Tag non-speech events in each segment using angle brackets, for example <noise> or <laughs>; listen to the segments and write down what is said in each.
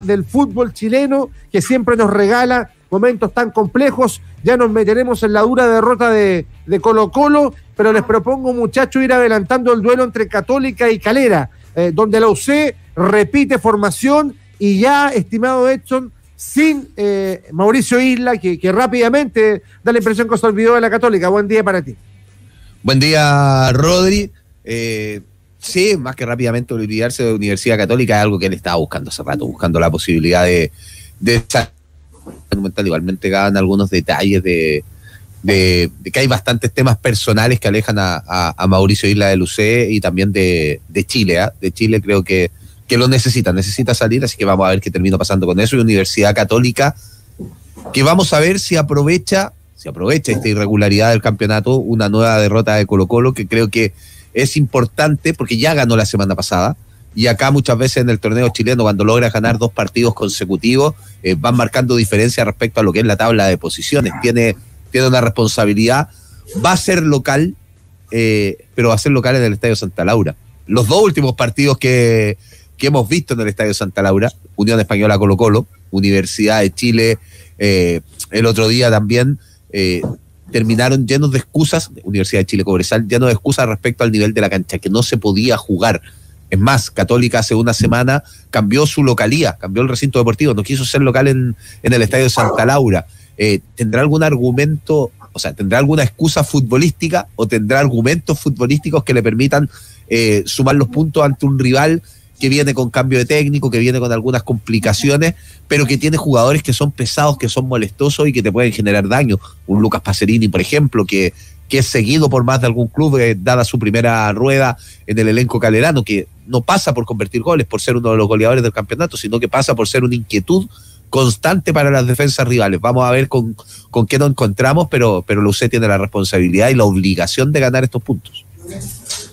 del fútbol chileno que siempre nos regala momentos tan complejos. Ya nos meteremos en la dura derrota de, de Colo Colo, pero les propongo muchachos ir adelantando el duelo entre Católica y Calera, eh, donde la UC repite formación y ya, estimado Edson, sin eh, Mauricio Isla, que, rápidamente da la impresión que se olvidó de la Católica. Buen día para ti. Buen día, Rodri. Eh, sí, más que rápidamente olvidarse de Universidad Católica es algo que él estaba buscando hace rato, buscando la posibilidad de, de Igualmente ganan algunos detalles de, de, que hay bastantes temas personales que alejan a, Mauricio Isla de Lucé y también de, Chile. ¿ah? De Chile creo que, que, lo necesita, necesita salir, así que vamos a ver qué termina pasando con eso. Y Universidad Católica, que vamos a ver si aprovecha, si aprovecha esta irregularidad del campeonato, una nueva derrota de Colo Colo, que creo que es importante porque ya ganó la semana pasada. Y acá muchas veces en el torneo chileno, cuando logra ganar dos partidos consecutivos, eh, van marcando diferencia respecto a lo que es la tabla de posiciones. Tiene, tiene una responsabilidad. Va a ser local, eh, pero va a ser local en el Estadio Santa Laura. Los dos últimos partidos que, hemos visto en el Estadio Santa Laura, Unión Española Colo Colo, Universidad de Chile, eh, el otro día también, terminaron llenos de excusas, Universidad de Chile Cobresal, llenos de excusas respecto al nivel de la cancha, que no se podía jugar. Es más, Católica hace una semana cambió su localía, cambió el recinto deportivo, no quiso ser local en, el Estadio Santa Laura. Eh, ¿Tendrá algún argumento, o sea, tendrá alguna excusa futbolística o tendrá argumentos futbolísticos que le permitan eh, sumar los puntos ante un rival que viene con cambio de técnico, que viene con algunas complicaciones, pero que tiene jugadores que son pesados, que son molestosos y que te pueden generar daño. Un Lucas Pacerini, por ejemplo, que, que es seguido por más de algún club, eh, dada su primera rueda en el elenco calerano, que no pasa por convertir goles, por ser uno de los goleadores del campeonato, sino que pasa por ser una inquietud constante para las defensas rivales. Vamos a ver con, con qué nos encontramos, pero, pero Lucé tiene la responsabilidad y la obligación de ganar estos puntos.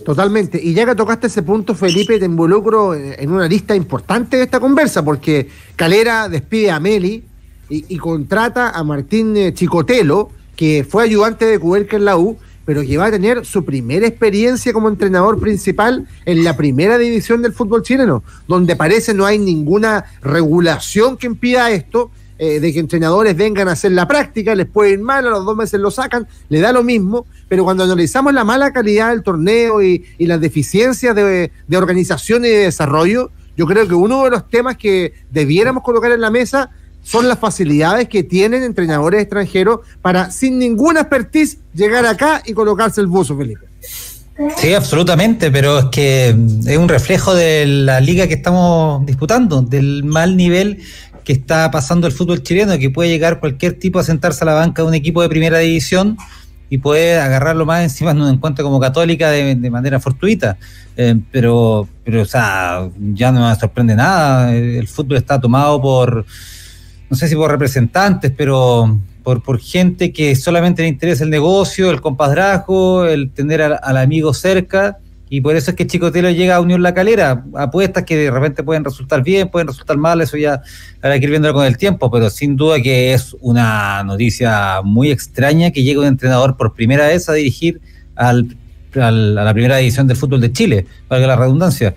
Totalmente. Y ya que tocaste ese punto, Felipe, te involucro en una lista importante de esta conversa, porque Calera despide a Meli y, contrata a Martín eh, Chicotelo, que fue ayudante de Cuberca en la U, pero que va a tener su primera experiencia como entrenador principal en la primera división del fútbol chileno, donde parece no hay ninguna regulación que impida esto, eh, de que entrenadores vengan a hacer la práctica, les puede ir mal, a los dos meses lo sacan, le da lo mismo, pero cuando analizamos la mala calidad del torneo y, las deficiencias de, de organización y de desarrollo, yo creo que uno de los temas que debiéramos colocar en la mesa son las facilidades que tienen entrenadores extranjeros para, sin ninguna expertise, llegar acá y colocarse el buzo, Felipe. Sí, absolutamente, pero es que mm, es un reflejo de la liga que estamos disputando, del mal nivel que está pasando el fútbol chileno, que puede llegar cualquier tipo a sentarse a la banca de un equipo de primera división y puede agarrarlo más <laughs> encima en un encuentro como católica de, manera fortuita. Eh, pero, pero, ya no me sorprende nada. Eh, el fútbol está tomado por, no sé si por representantes, pero por, gente que solamente le interesa el negocio, el compadrajo el tener al amigo cerca y por eso es que Chico Telo llega a Unión La Calera, apuestas que de repente pueden resultar bien, pueden resultar mal, eso ya habrá que ir viéndolo con el tiempo, pero sin duda que es una noticia muy extraña que llegue un entrenador por primera vez a dirigir al, a la primera división del fútbol de Chile, valga la redundancia.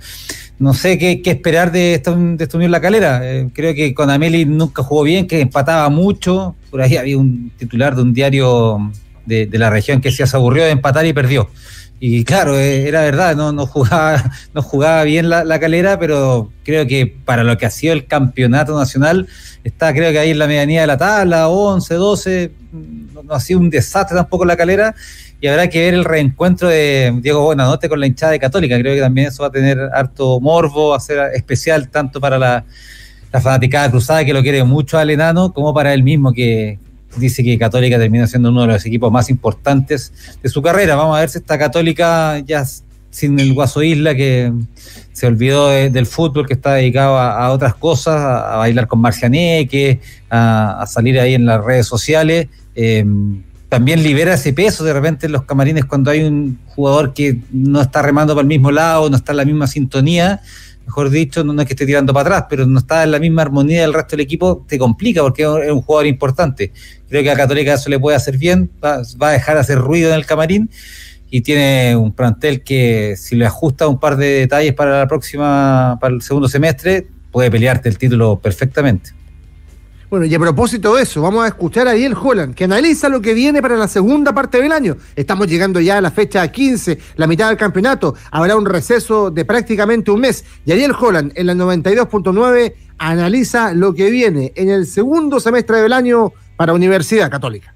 No sé qué, esperar de esta, de Unión La Calera. Eh, creo que con Ameli nunca jugó bien, que empataba mucho, por ahí había un titular de un diario de, la región que se aburrió de empatar y perdió. Y claro, eh, era verdad, no, no, jugaba, <laughs> no jugaba bien la, calera, pero creo que para lo que ha sido el campeonato nacional, está creo que ahí en la medianía de la tabla, 11, 12, no, ha sido un desastre tampoco la calera, y habrá que ver el reencuentro de Diego Buenanote con la hinchada de Católica, creo que también eso va a tener harto morbo, va a ser especial tanto para la, la fanaticada cruzada que lo quiere mucho al enano, como para él mismo que, dice que Católica termina siendo uno de los equipos más importantes de su carrera. Vamos a ver si esta Católica ya sin el Guaso Isla que se olvidó del fútbol, que está dedicado a, otras cosas, a, bailar con Marcianeque, a, salir ahí en las redes sociales. Eh, también libera ese peso de repente en los camarines cuando hay un jugador que no está remando para el mismo lado, no está en la misma sintonía mejor dicho, no es que esté tirando para atrás, pero no está en la misma armonía del resto del equipo, te complica porque es un jugador importante. Creo que a Católica eso le puede hacer bien, va, a dejar hacer ruido en el camarín y tiene un plantel que si le ajusta un par de detalles para la próxima, para el segundo semestre, puede pelearte el título perfectamente. Bueno, y a propósito de eso, vamos a escuchar a Ariel Holland, que analiza lo que viene para la segunda parte del año. Estamos llegando ya a la fecha 15, la mitad del campeonato. Habrá un receso de prácticamente un mes. Y Ariel Holland, en la 92.9, analiza lo que viene en el segundo semestre del año para Universidad Católica.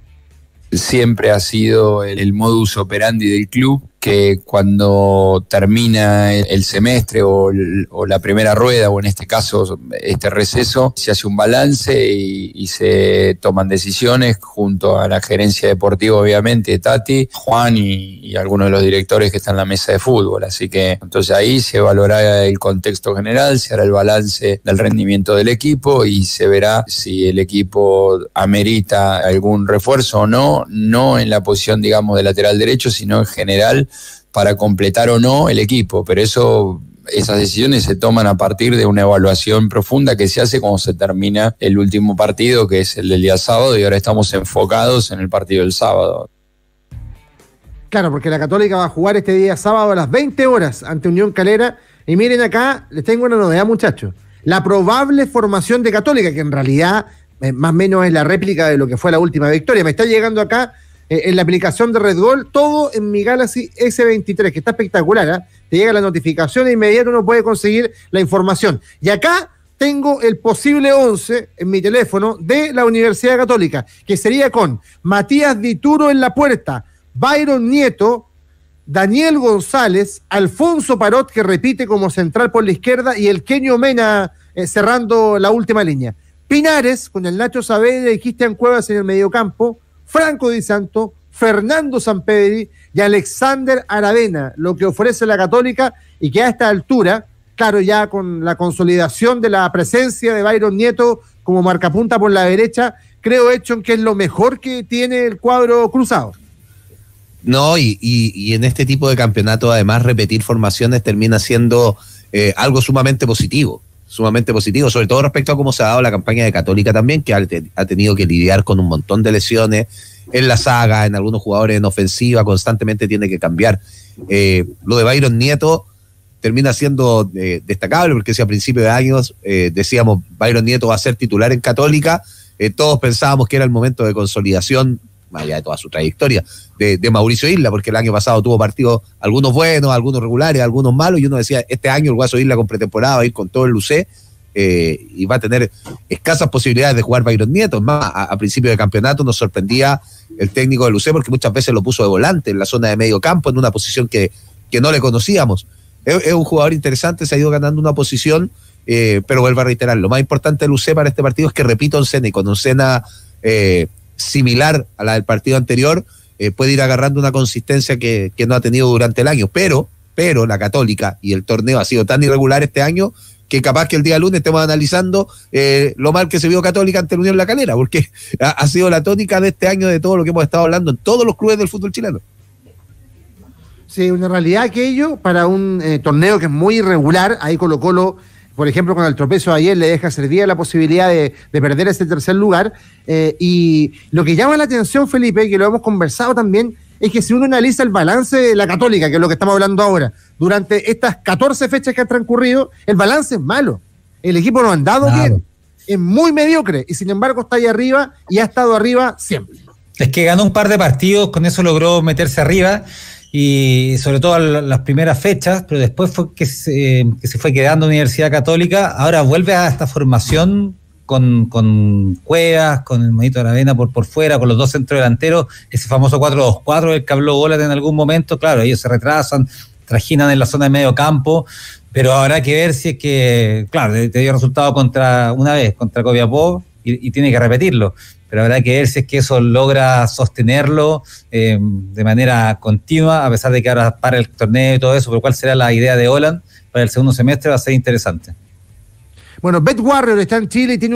Siempre ha sido el modus operandi del club que cuando termina el semestre o, la primera rueda, o en este caso este receso, se hace un balance y, se toman decisiones junto a la gerencia deportiva, obviamente, Tati, Juan y, algunos de los directores que están en la mesa de fútbol. Así que entonces ahí se valorará el contexto general, se hará el balance del rendimiento del equipo y se verá si el equipo amerita algún refuerzo o no, no en la posición, digamos, de lateral derecho, sino en general para completar o no el equipo, pero eso esas decisiones se toman a partir de una evaluación profunda que se hace cuando se termina el último partido, que es el del día sábado, y ahora estamos enfocados en el partido del sábado. Claro, porque la Católica va a jugar este día sábado a las 20 horas ante Unión Calera. Y miren acá, les tengo una novedad, muchachos. La probable formación de Católica, que en realidad eh, más o menos es la réplica de lo que fue la última victoria. Me está llegando acá eh, en la aplicación de Red Bull, todo en mi Galaxy S23, que está espectacular. ¿ah? Te llega la notificación de inmediato uno puede conseguir la información. Y acá tengo el posible 11 en mi teléfono de la Universidad Católica, que sería con Matías Dituro en la puerta, Byron Nieto, Daniel González, Alfonso Parot, que repite como central por la izquierda, y el Kenio Mena eh, cerrando la última línea. Pinares, con el Nacho Saavedra y Cristian Cuevas en el mediocampo, Franco Di Santo, Fernando Sampedri y Alexander Aravena, lo que ofrece la Católica y que a esta altura, claro, ya con la consolidación de la presencia de Byron Nieto como marcapunta por la derecha, creo, en que es lo mejor que tiene el cuadro cruzado. No, y, en este tipo de campeonato, además, repetir formaciones termina siendo eh, algo sumamente positivo sumamente positivo, sobre todo respecto a cómo se ha dado la campaña de Católica también, que ha, tenido que lidiar con un montón de lesiones en la saga, en algunos jugadores en ofensiva, constantemente tiene que cambiar. Eh, lo de Byron Nieto termina siendo eh, destacable, porque si a principios de años eh, decíamos Byron Nieto va a ser titular en Católica, todos pensábamos que era el momento de consolidación más allá de toda su trayectoria, de, Mauricio Isla, porque el año pasado tuvo partidos, algunos buenos, algunos regulares, algunos malos, y uno decía, este año el Guaso Isla con pretemporada va a ir con todo el lucé eh, y va a tener escasas posibilidades de jugar Bayron Nieto. Es más, a, principio de campeonato nos sorprendía el técnico de lucé porque muchas veces lo puso de volante en la zona de medio campo, en una posición que, que no le conocíamos. Es, un jugador interesante, se ha ido ganando una posición. Eh, pero vuelvo a reiterar, lo más importante de Lucé para este partido es que repito oncena y con oncena eh, similar a la del partido anterior, eh, puede ir agarrando una consistencia que, no ha tenido durante el año. Pero, pero la Católica y el torneo ha sido tan irregular este año que capaz que el día lunes estemos analizando eh, lo mal que se vio Católica ante el Unión La Calera, porque ha, sido la tónica de este año de todo lo que hemos estado hablando en todos los clubes del fútbol chileno. Sí, una realidad aquello para un eh, torneo que es muy irregular. Ahí Colo Colo por ejemplo, con el tropezo de ayer le deja día la posibilidad de, perder ese tercer lugar. Eh, y lo que llama la atención, Felipe, y que lo hemos conversado también, es que si uno analiza el balance de la Católica, que es lo que estamos hablando ahora, durante estas 14 fechas que han transcurrido, el balance es malo. El equipo no ha andado bien, es muy mediocre y sin embargo está ahí arriba y ha estado arriba siempre. Es que ganó un par de partidos, con eso logró meterse arriba y sobre todo las primeras fechas, pero después fue que se, fue quedando Universidad Católica, ahora vuelve a esta formación con, con Cuevas, con el Monito Aravena por, por fuera, con los dos centros delanteros, ese famoso 4-2-4 del que habló Golat en algún momento, claro, ellos se retrasan, trajinan en la zona de medio campo, pero habrá que ver si es que, claro, te dio resultado contra una vez, contra Coviapó y, y tiene que repetirlo pero verdad que él, si es que eso logra sostenerlo eh, de manera continua, a pesar de que ahora para el torneo y todo eso, pero cuál será la idea de Holland para el segundo semestre va a ser interesante. Bueno, Bet Warrior está en Chile y tiene